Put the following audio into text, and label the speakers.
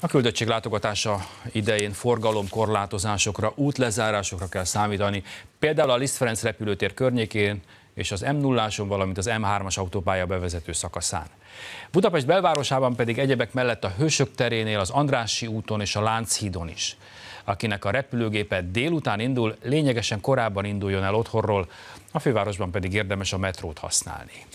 Speaker 1: A küldöttség látogatása idején forgalomkorlátozásokra, útlezárásokra kell számítani. Például a Liszt Ferenc repülőtér környékén és az m 0 valamint az M3-as autópálya bevezető szakaszán. Budapest belvárosában pedig egyebek mellett a Hősök terénél, az Andrássy úton és a Lánchídon is. Akinek a repülőgépe délután indul, lényegesen korábban induljon el otthonról, a fővárosban pedig érdemes a metrót használni.